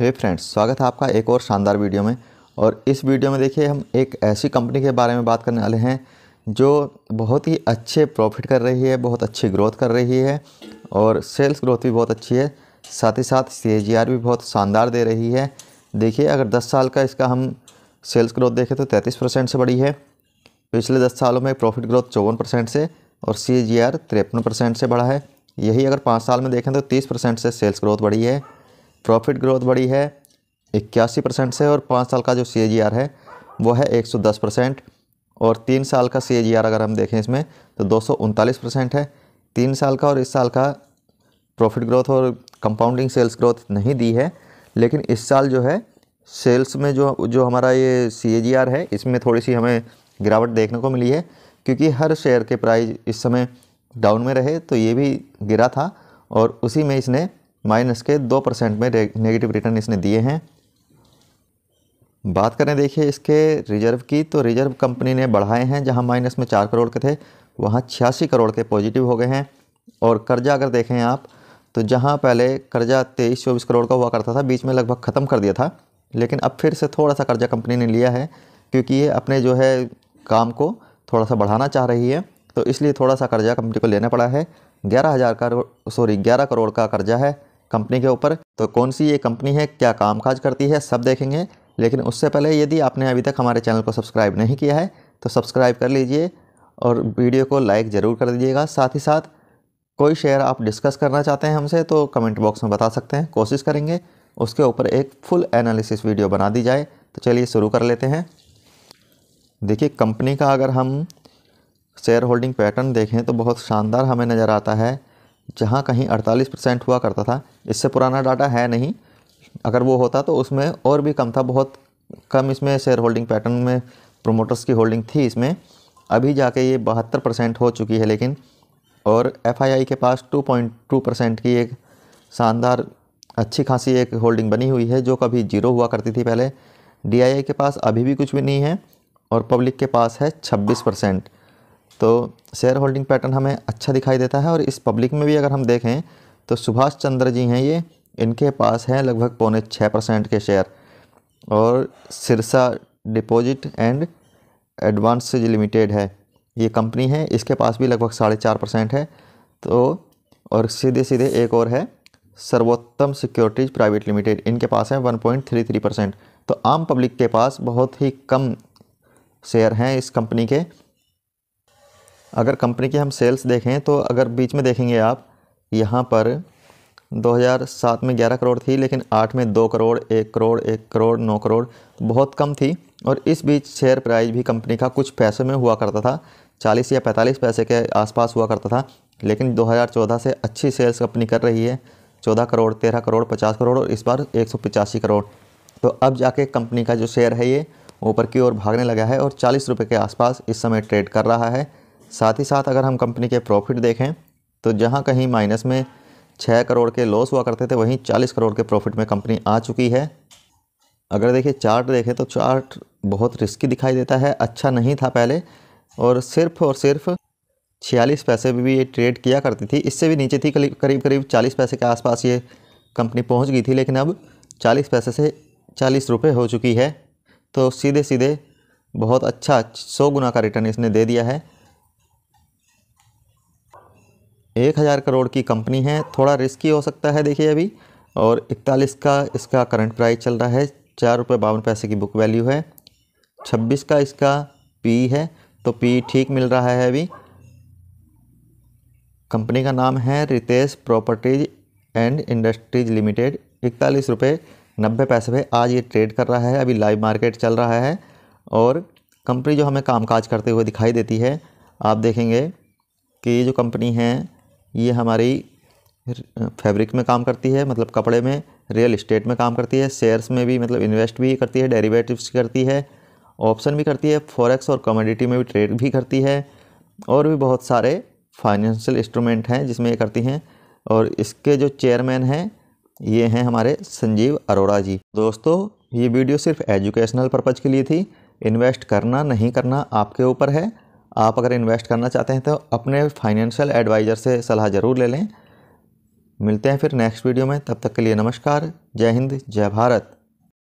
हे friends स्वागत है आपका एक और शानदार वीडियो में और इस वीडियो में देखिए हम एक ऐसी कंपनी के बारे में बात करने वाले हैं जो बहुत ही अच्छे प्रॉफिट कर रही है बहुत अच्छी ग्रोथ कर रही है और सेल्स ग्रोथ भी बहुत अच्छी है साथ ही साथ सी भी बहुत शानदार दे रही है देखिए अगर दस साल का इसका हम सेल्स ग्रोथ देखें तो तैंतीस परसेंट से बढ़ी है पिछले दस सालों में प्रॉफिट ग्रोथ चौवन परसेंट से और सी जी आर तिरपन परसेंट से बढ़ा है यही अगर पाँच साल में देखें तो तीस परसेंट से सेल्स ग्रोथ बढ़ी है प्रॉफिट ग्रोथ बढ़ी है इक्यासी परसेंट से और पाँच साल का जो सी है वो है एक सौ दस परसेंट और तीन साल का सी अगर हम देखें इसमें तो दो सौ उनतालीस परसेंट है तीन साल का और इस साल का प्रॉफिट ग्रोथ और कंपाउंडिंग सेल्स ग्रोथ नहीं दी है लेकिन इस साल जो है सेल्स में जो जो हमारा ये सी है इसमें थोड़ी सी हमें गिरावट देखने को मिली है क्योंकि हर शेयर के प्राइस इस समय डाउन में रहे तो ये भी गिरा था और उसी में इसने माइनस के दो परसेंट में नेगेटिव रिटर्न इसने दिए हैं बात करें देखिए इसके रिजर्व की तो रिजर्व कंपनी ने बढ़ाए हैं जहां माइनस में चार करोड़ के थे वहां छियासी करोड़ के पॉजिटिव हो गए हैं और कर्जा अगर देखें आप तो जहां पहले कर्जा तेईस चौबीस करोड़ का हुआ करता था बीच में लगभग ख़त्म कर दिया था लेकिन अब फिर से थोड़ा सा कर्जा कंपनी ने लिया है क्योंकि ये अपने जो है काम को थोड़ा सा बढ़ाना चाह रही है तो इसलिए थोड़ा सा कर्जा कंपनी को लेना पड़ा है ग्यारह हज़ार का सॉरी ग्यारह करोड़ का कर्जा है कंपनी के ऊपर तो कौन सी ये कंपनी है क्या कामकाज करती है सब देखेंगे लेकिन उससे पहले यदि आपने अभी तक हमारे चैनल को सब्सक्राइब नहीं किया है तो सब्सक्राइब कर लीजिए और वीडियो को लाइक ज़रूर कर दीजिएगा साथ ही साथ कोई शेयर आप डिस्कस करना चाहते हैं हमसे तो कमेंट बॉक्स में बता सकते हैं कोशिश करेंगे उसके ऊपर एक फुल एनालिसिस वीडियो बना दी जाए तो चलिए शुरू कर लेते हैं देखिए कंपनी का अगर हम शेयर होल्डिंग पैटर्न देखें तो बहुत शानदार हमें नज़र आता है जहाँ कहीं 48 परसेंट हुआ करता था इससे पुराना डाटा है नहीं अगर वो होता तो उसमें और भी कम था बहुत कम इसमें शेयर होल्डिंग पैटर्न में प्रोमोटर्स की होल्डिंग थी इसमें अभी जाके ये बहत्तर परसेंट हो चुकी है लेकिन और एफआईआई के पास 2.2 परसेंट की एक शानदार अच्छी खासी एक होल्डिंग बनी हुई है जो कभी जीरो हुआ करती थी पहले डी के पास अभी भी कुछ भी नहीं है और पब्लिक के पास है छब्बीस परसेंट तो शेयर होल्डिंग पैटर्न हमें अच्छा दिखाई देता है और इस पब्लिक में भी अगर हम देखें तो सुभाष चंद्र जी हैं ये इनके पास हैं लगभग पौने छः परसेंट के शेयर और Sirsa deposit and advance limited है ये कंपनी है इसके पास भी लगभग साढ़े चार परसेंट है तो और सीधे सीधे एक और है सर्वोत्तम सिक्योरिटीज़ प्राइवेट लिमिटेड इनके पास है one point three three percent तो आम पब्लिक के पास बहुत ही कम शेयर हैं इस कंपनी के अगर कंपनी की हम सेल्स देखें तो अगर बीच में देखेंगे आप यहाँ पर 2007 में 11 करोड़ थी लेकिन 8 में 2 करोड़ 1 करोड़ 1 करोड़ 9 करोड़ बहुत कम थी और इस बीच शेयर प्राइस भी कंपनी का कुछ पैसे में हुआ करता था 40 या 45 पैसे के आसपास हुआ करता था लेकिन 2014 से अच्छी सेल्स कंपनी कर रही है 14 करोड़ 13 करोड़ 50 करोड़ और इस बार एक करोड़ तो अब जाके कंपनी का जो शेयर है ये ऊपर की ओर भागने लगा है और चालीस रुपये के आसपास इस समय ट्रेड कर रहा है साथ ही साथ अगर हम कंपनी के प्रॉफिट देखें तो जहाँ कहीं माइनस में छः करोड़ के लॉस हुआ करते थे वहीं चालीस करोड़ के प्रॉफिट में कंपनी आ चुकी है अगर देखिए चार्ट देखें तो चार्ट बहुत रिस्की दिखाई देता है अच्छा नहीं था पहले और सिर्फ और सिर्फ छियालीस पैसे भी, भी ये ट्रेड किया करती थी इससे भी नीचे थी करीब करीब चालीस पैसे के आसपास ये कंपनी पहुंच गई थी लेकिन अब चालीस पैसे से चालीस रुपये हो चुकी है तो सीधे सीधे बहुत अच्छा सौ गुना का रिटर्न इसने दे दिया है एक हज़ार करोड़ की कंपनी है थोड़ा रिस्की हो सकता है देखिए अभी और इकतालीस का इसका करंट प्राइस चल रहा है चार रुपये बावन पैसे की बुक वैल्यू है छब्बीस का इसका पी है तो पी ठीक मिल रहा है अभी कंपनी का नाम है Ritesh properties and industries limited इकतालीस रुपये नब्बे पैसे पे आज ये ट्रेड कर रहा है अभी लाइव मार्केट चल रहा है और कंपनी जो हमें कामकाज करते हुए दिखाई देती है आप देखेंगे कि ये जो कंपनी है ये हमारी फैब्रिक में काम करती है मतलब कपड़े में रियल इस्टेट में काम करती है शेयर्स में भी मतलब इन्वेस्ट भी करती है डेरीवेटिव करती है ऑप्शन भी करती है फॉरेक्स और कमोडिटी में भी ट्रेड भी करती है और भी बहुत सारे फाइनेंशियल इंस्ट्रूमेंट हैं जिसमें ये करती हैं और इसके जो चेयरमैन हैं ये हैं हमारे संजीव अरोड़ा जी दोस्तों ये वीडियो सिर्फ एजुकेशनल पर्पज़ के लिए थी इन्वेस्ट करना नहीं करना आपके ऊपर है आप अगर इन्वेस्ट करना चाहते हैं तो अपने फाइनेंशियल एडवाइज़र से सलाह ज़रूर ले लें मिलते हैं फिर नेक्स्ट वीडियो में तब तक के लिए नमस्कार जय हिंद जय भारत